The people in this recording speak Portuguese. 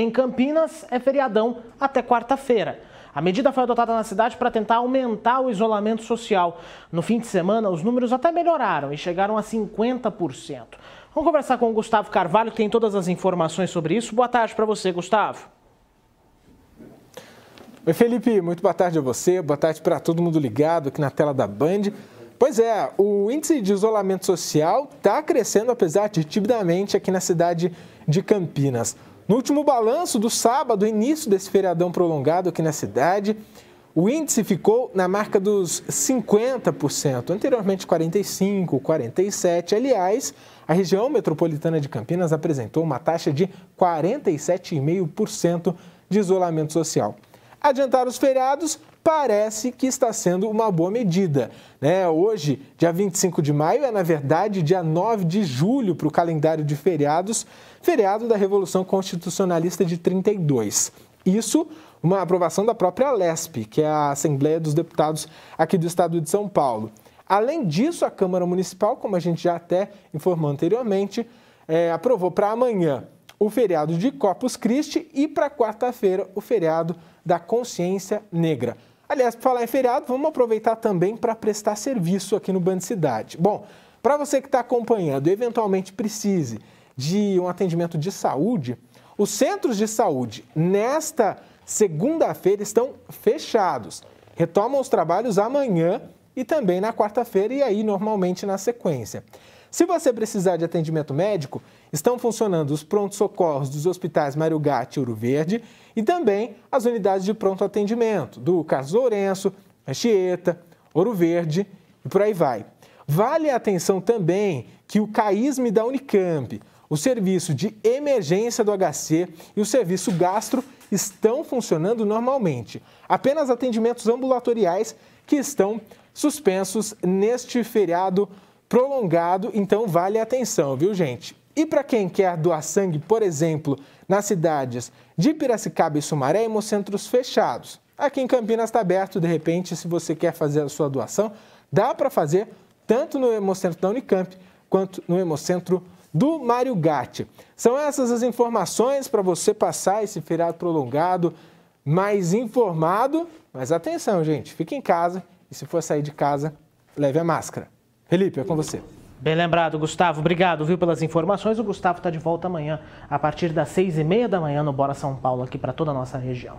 Em Campinas, é feriadão até quarta-feira. A medida foi adotada na cidade para tentar aumentar o isolamento social. No fim de semana, os números até melhoraram e chegaram a 50%. Vamos conversar com o Gustavo Carvalho, que tem todas as informações sobre isso. Boa tarde para você, Gustavo. Oi, Felipe. Muito boa tarde a você. Boa tarde para todo mundo ligado aqui na tela da Band. Pois é, o índice de isolamento social está crescendo, apesar de timidamente, aqui na cidade de Campinas. No último balanço do sábado, início desse feriadão prolongado aqui na cidade, o índice ficou na marca dos 50%, anteriormente 45%, 47%. Aliás, a região metropolitana de Campinas apresentou uma taxa de 47,5% de isolamento social. Adiantar os feriados parece que está sendo uma boa medida. Né? Hoje, dia 25 de maio, é na verdade dia 9 de julho para o calendário de feriados, feriado da Revolução Constitucionalista de 32. Isso, uma aprovação da própria LESP, que é a Assembleia dos Deputados aqui do Estado de São Paulo. Além disso, a Câmara Municipal, como a gente já até informou anteriormente, é, aprovou para amanhã o feriado de Corpus Christi e para quarta-feira o feriado da Consciência Negra. Aliás, para falar em feriado, vamos aproveitar também para prestar serviço aqui no Band Cidade. Bom, para você que está acompanhando e eventualmente precise de um atendimento de saúde, os centros de saúde nesta segunda-feira estão fechados. Retomam os trabalhos amanhã e também na quarta-feira e aí normalmente na sequência. Se você precisar de atendimento médico, estão funcionando os prontos-socorros dos hospitais Mário Gatti e Ouro Verde e também as unidades de pronto atendimento do Carlos Lourenço, Anchieta, Ouro Verde e por aí vai. Vale a atenção também que o CAISME da Unicamp, o serviço de emergência do HC e o serviço gastro estão funcionando normalmente. Apenas atendimentos ambulatoriais que estão suspensos neste feriado prolongado, então vale a atenção, viu, gente? E para quem quer doar sangue, por exemplo, nas cidades de Piracicaba e Sumaré, hemocentros fechados. Aqui em Campinas está aberto, de repente, se você quer fazer a sua doação, dá para fazer tanto no hemocentro da Unicamp quanto no hemocentro do Mário Gatti. São essas as informações para você passar esse feriado prolongado mais informado. Mas atenção, gente, fique em casa e se for sair de casa, leve a máscara. Felipe, é com você. Bem lembrado, Gustavo. Obrigado, viu, pelas informações. O Gustavo está de volta amanhã, a partir das seis e meia da manhã, no Bora São Paulo, aqui para toda a nossa região.